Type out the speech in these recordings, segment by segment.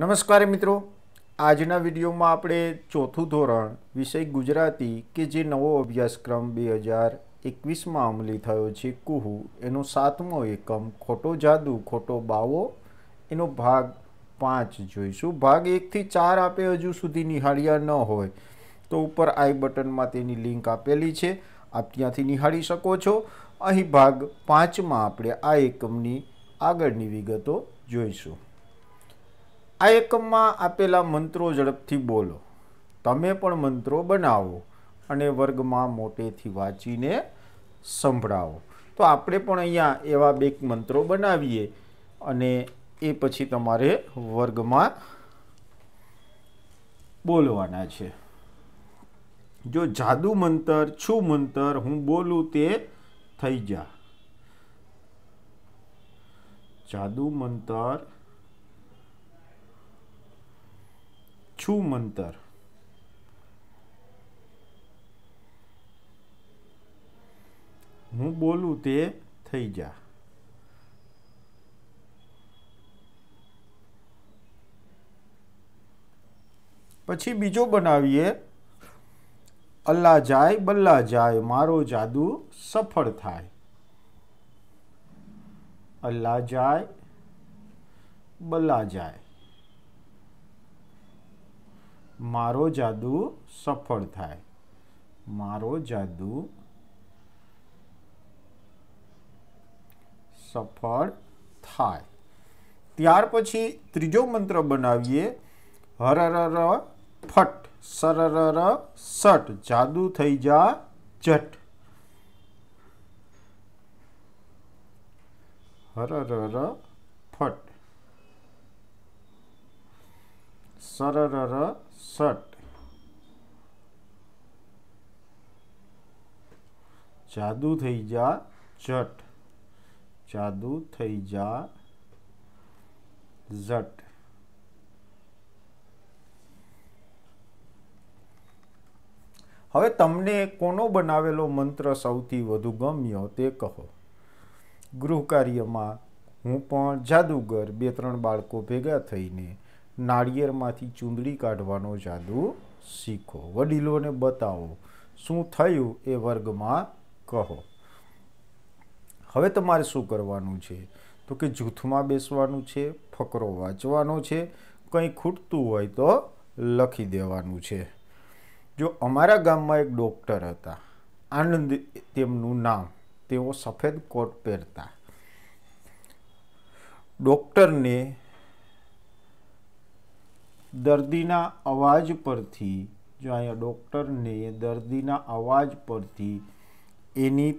નમસ્કાર મિત્રો આજના વિડીયોમાં આપણે ચોથું ધોરણ વિષય ગુજરાતી કે જે નવો અભ્યાસક્રમ બે હજાર એકવીસમાં અમલી થયો છે કુહુ એનો સાતમો એકમ ખોટો જાદુ ખોટો બાવો એનો ભાગ પાંચ જોઈશું ભાગ એકથી ચાર આપે હજુ સુધી નિહાળ્યા ન હોય તો ઉપર આઈ બટનમાં તેની લિંક આપેલી છે આપ ત્યાંથી નિહાળી શકો છો અહીં ભાગ પાંચમાં આપણે આ એકમની આગળની વિગતો જોઈશું આ એકમમાં આપેલા મંત્રો ઝડપથી બોલો તમે પણ મંત્રો બનાવો અને વર્ગમાં મોટેથી વાંચીને સંભળાવો તો આપણે પણ અહીંયા એવા બે મંત્રો બનાવીએ અને એ પછી તમારે વર્ગમાં બોલવાના છે જો જાદુ મંતર છું મંતર હું બોલું તે થઈ જા જાદુ મંતર પાછું મંતર હું બોલું તે થઈ જા પછી બીજો બનાવીએ અલ્લા જાય બલ્લા જાય મારો જાદુ સફળ થાય અલ્લા જાય બલ્લા જાય મારો જાદુ સફળ થાય મારો જાદુ સફળ થાય ત્યાર પછી ત્રીજો મંત્ર બનાવીએ હરરર ફટ સરરર સટ જાદુ થઈ જા જટ હરરર ફટ સરરર સટ જાદુ થઈ જા જટ જાદુ થઈ જા ઝટ હવે તમને કોનો બનાવેલો મંત્ર સૌથી વધુ ગમ્યો તે કહો ગૃહ કાર્યમાં હું પણ જાદુગર બે ત્રણ બાળકો ભેગા થઈને નાળિયેરમાંથી ચૂંદડી કાઢવાનો જાદુ શીખો વડીલોને બતાવો શું થયું એ વર્ગમાં કહો હવે તમારે શું કરવાનું છે તો કે જૂથમાં બેસવાનું છે ફકરો વાંચવાનો છે કંઈ ખૂટતું હોય તો લખી દેવાનું છે જો અમારા ગામમાં એક ડૉક્ટર હતા આનંદ તેમનું નામ તેઓ સફેદ કોટ પહેરતા ડૉક્ટરને દર્દીના અવાજ પરથી જો અહીંયા ડૉક્ટરને દર્દીના અવાજ પરથી એની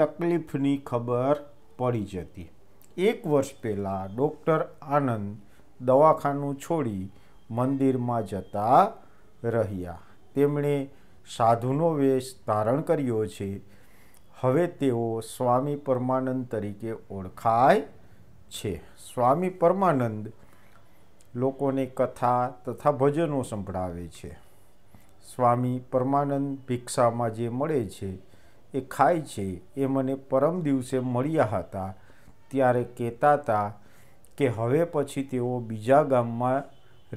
તકલીફની ખબર પડી જતી એક વર્ષ પહેલાં ડૉક્ટર આનંદ દવાખાનું છોડી મંદિરમાં જતા રહ્યા તેમણે સાધુનો વેશ ધારણ કર્યો છે હવે તેઓ સ્વામી પરમાનંદ તરીકે ઓળખાય છે સ્વામી પરમાનંદ લોકોને કથા તથા ભજનો સંભળાવે છે સ્વામી પરમાનંદ ભિક્ષામાં જે મળે છે એ ખાય છે એ મને પરમ દિવસે મળ્યા હતા ત્યારે કહેતા હતા કે હવે પછી તેઓ બીજા ગામમાં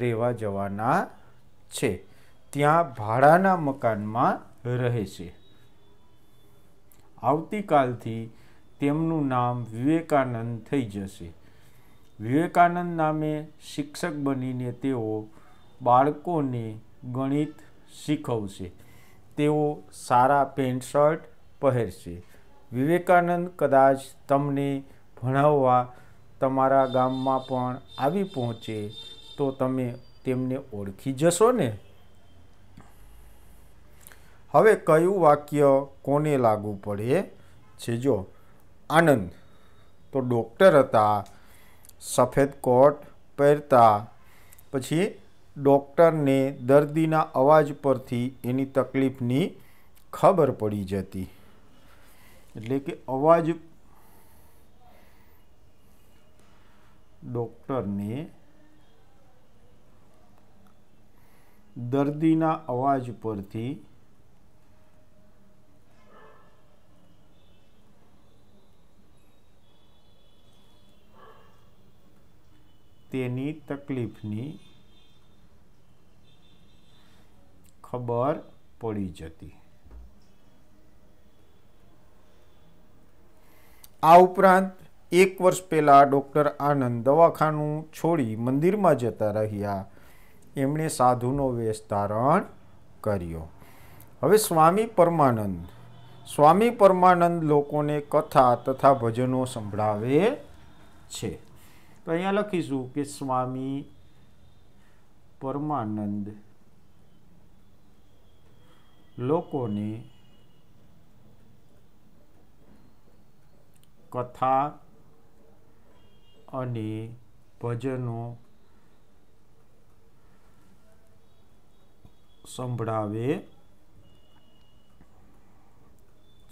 રહેવા જવાના છે ત્યાં ભાડાના મકાનમાં રહે છે આવતીકાલથી તેમનું નામ વિવેકાનંદ થઈ જશે વિવેકાનંદ નામે શિક્ષક બનીને તેઓ બાળકોને ગણિત શીખવશે તેઓ સારા પેન્ટ શર્ટ પહેરશે વિવેકાનંદ કદાચ તમને ભણાવવા તમારા ગામમાં પણ આવી પહોંચે તો તમે તેમને ઓળખી જશો ને હવે કયું વાક્ય કોને લાગુ પડે છે જો આનંદ તો ડૉક્ટર હતા સફેદ કોટ પહેરતા પછી ડૉક્ટરને દર્દીના અવાજ પરથી એની તકલીફની ખબર પડી જતી એટલે કે અવાજ ડૉક્ટરને દર્દીના અવાજ પરથી તેની તકલીફની ખબર પડી જતી આ ઉપરાંત એક વર્ષ પહેલાં ડૉક્ટર આનંદ દવાખાનું છોડી મંદિરમાં જતા રહ્યા એમણે સાધુનો વેશ ધારણ કર્યો હવે સ્વામી પરમાનંદ સ્વામી પરમાનંદ લોકોને કથા તથા ભજનો સંભળાવે છે તો અહીંયા લખીશું કે સ્વામી પરમાનંદ લોકોને કથા અને ભજનો સંભળાવે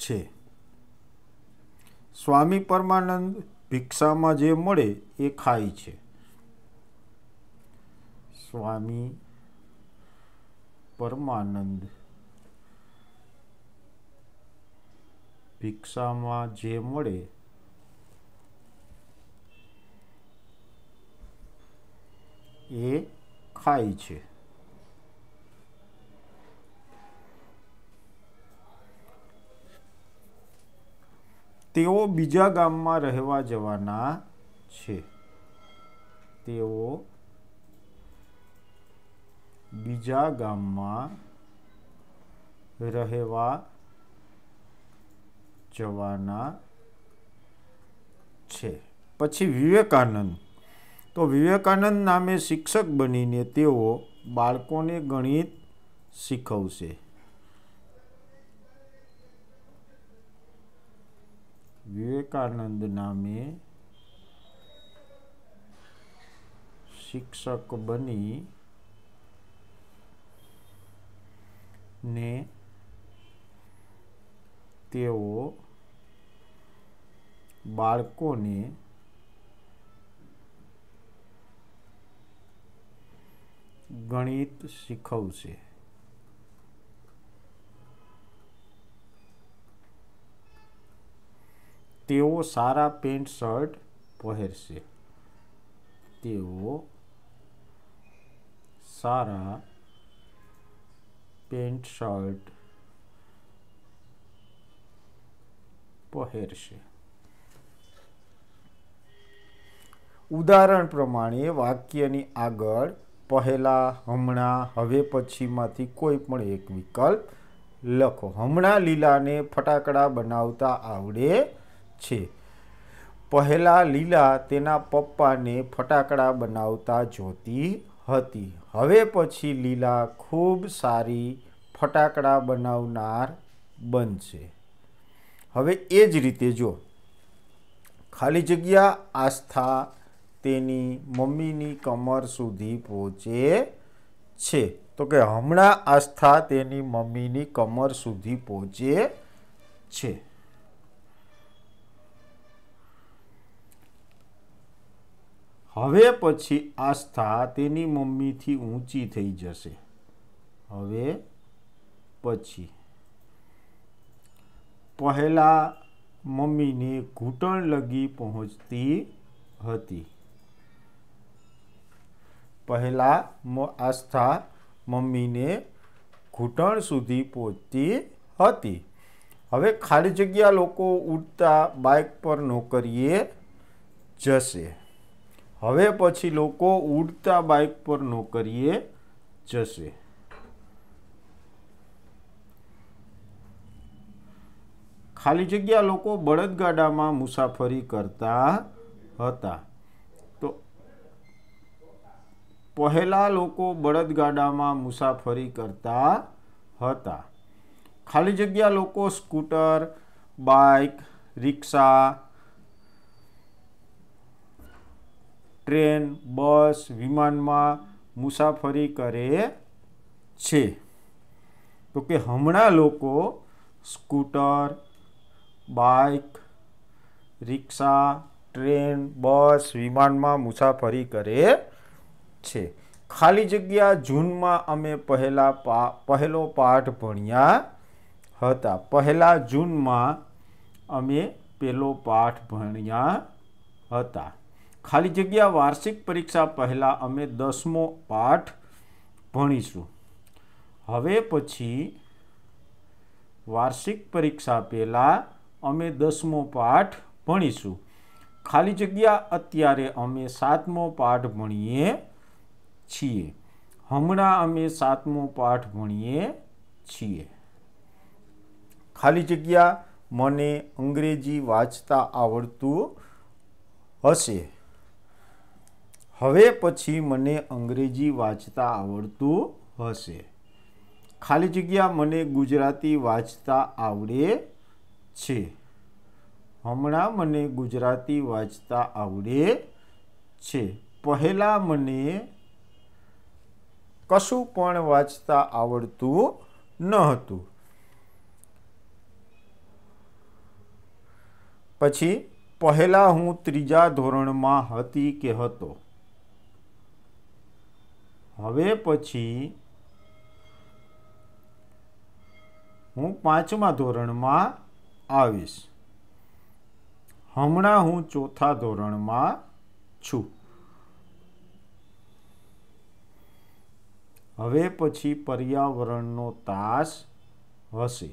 છે સ્વામી પરમાનંદ ભિક્ષામાં જે મળે એ ખાય છે સ્વામી પરમાનંદ ભિક્ષામાં જે મળે એ ખાય છે તેઓ બીજા ગામમાં રહેવા જવાના છે તેઓ બીજા ગામમાં રહેવા જવાના છે પછી વિવેકાનંદ તો વિવેકાનંદ નામે શિક્ષક બનીને તેઓ બાળકોને ગણિત શીખવશે વિવેકાનંદ નામે શિક્ષક બની ને તેઓ બાળકોને ગણિત શીખવશે તેઓ સારા પેન્ટ શર્ટ પહેરશે તેઓ સારા પેન્ટ શર્ટ પહેરશે ઉદાહરણ પ્રમાણે વાક્યની આગળ પહેલાં હમણાં હવે પછીમાંથી કોઈ પણ એક વિકલ્પ લખો હમણાં લીલાને ફટાકડા બનાવતા આવડે છે પહેલાં લીલા તેના પપ્પાને ફટાકડા બનાવતા જોતી હતી હવે પછી લીલા ખૂબ સારી ફટાકડા બનાવનાર બનશે હવે એ જ રીતે જો ખાલી જગ્યા આસ્થા તેની મમ્મીની કમર સુધી પહોંચે છે તો કે હમણાં આસ્થા તેની મમ્મીની કમર સુધી પહોંચે છે હવે પછી આસ્થા તેની મમ્મીથી ઊંચી થઈ જશે હવે પછી પહેલાં મમ્મીને ઘૂંટણ લગી પહોંચતી હતી પહેલાં આસ્થા મમ્મીને ઘૂંટણ સુધી પહોંચતી હતી હવે ખાલી જગ્યા લોકો ઉડતા બાઇક પર નોકરીએ જશે હવે પછી લોકો ઉડતા બાઇક પર નોકરીએ જશે ખાલી જગ્યા લોકો બળદગાડામાં મુસાફરી કરતા હતા તો પહેલાં લોકો બળદગાડામાં મુસાફરી કરતા હતા ખાલી જગ્યા લોકો scooter bike rickshaw train bus વિમાનમાં મુસાફરી કરે છે તો કે હમણાં લોકો scooter bike rickshaw train bus વિમાનમાં મુસાફરી કરે છે ખાલી જગ્યા જૂનમાં અમે પહેલા પા પહેલો પાઠ ભણ્યા હતા પહેલા જૂનમાં અમે પહેલો પાઠ ભણ્યા હતા ખાલી જગ્યા વાર્ષિક પરીક્ષા પહેલાં અમે દસમો પાઠ ભણીશું હવે પછી વાર્ષિક પરીક્ષા પહેલાં અમે દસમો પાઠ ભણીશું ખાલી જગ્યા અત્યારે અમે સાતમો પાઠ ભણીએ છીએ હમણાં અમે સાતમો પાઠ ભણીએ છીએ ખાલી જગ્યા મને અંગ્રેજી વાંચતા આવડતું હશે હવે પછી મને અંગ્રેજી વાંચતા આવડતું હશે ખાલી જગ્યા મને ગુજરાતી વાંચતા આવડે છે હમણાં મને ગુજરાતી વાંચતા આવડે છે પહેલાં મને કશું પણ વાંચતા આવડતું ન હતું પછી પહેલાં હું ત્રીજા ધોરણમાં હતી કે હતો હવે પછી હું પાંચમા ધોરણમાં આવીશ હમણાં હું ચોથા ધોરણમાં છું હવે પછી પર્યાવરણનો તાસ હશે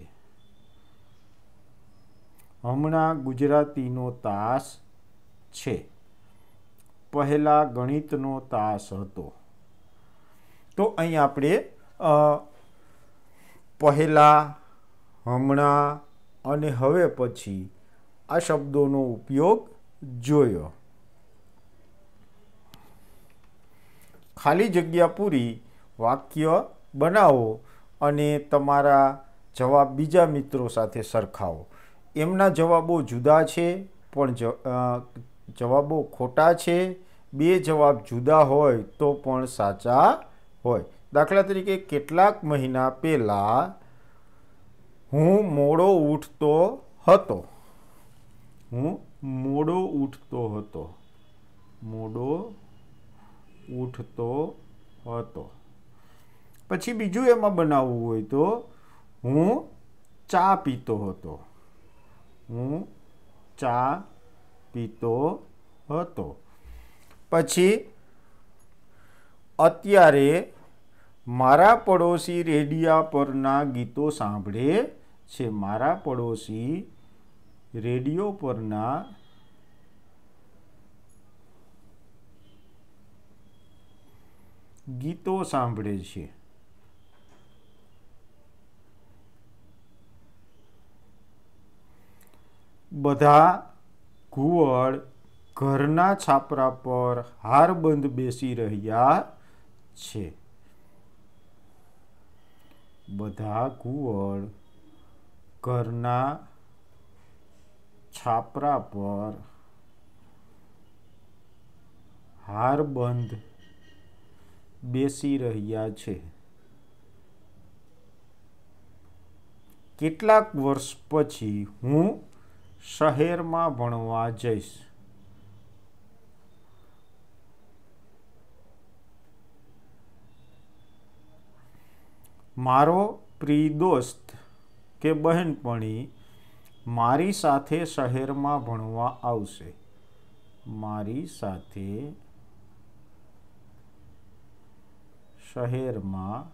હમણાં ગુજરાતીનો તાસ છે પહેલાં ગણિતનો તાસ હતો તો અહીં આપણે પહેલાં હમણાં અને હવે પછી આ શબ્દોનો ઉપયોગ જોયો ખાલી જગ્યા પૂરી વાક્ય બનાવો અને તમારા જવાબ બીજા મિત્રો સાથે સરખાવો એમના જવાબો જુદા છે પણ જવાબો ખોટા છે બે જવાબ જુદા હોય તો પણ સાચા હોય દાખલા તરીકે કેટલાક મહિના પહેલાં હું મોડો ઉઠતો હતો હું મોડો ઉઠતો હતો મોડો ઉઠતો હતો પછી બીજું એમાં બનાવવું હોય તો હું ચા પીતો હતો હું ચા પીતો હતો પછી અત્યારે મારા પડોશી રેડિયા પરના ગીતો સાંભળે છે મારા પડોશી રેડિયો પરના ગીતો સાંભળે છે બધા ઘુવડ ઘરના છાપરા પર હારબંધ બેસી રહ્યા છે બધા ઘુવડ ઘરના છાપરા પર હારબંધ બેસી રહ્યા છે કેટલાક વર્ષ પછી હું શહેરમાં ભણવા જઈશ મારો પ્રિય દોસ્ત કે બહેનપણી મારી સાથે શહેરમાં ભણવા આવશે મારી સાથે શહેરમાં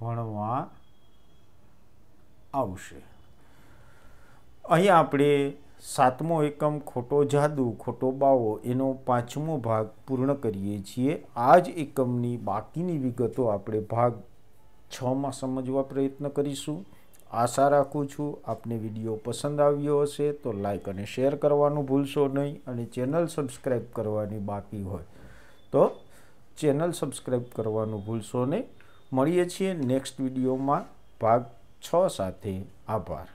ભણવા આવશે અહીં આપણે સાતમો એકમ ખોટો જાદુ ખોટો બાવો એનો પાંચમો ભાગ પૂર્ણ કરીએ છીએ આ જ એકમની બાકીની વિગતો આપણે ભાગ છમાં સમજવા પ્રયત્ન કરીશું આશા રાખું છું આપને વિડીયો પસંદ આવ્યો હશે તો લાઇક અને શેર કરવાનું ભૂલશો નહીં અને ચેનલ સબસ્ક્રાઈબ કરવાની બાકી હોય તો ચેનલ સબસ્ક્રાઈબ કરવાનું ભૂલશો નહીં મળીએ છીએ નેક્સ્ટ વિડીયોમાં ભાગ છ સાથે આભાર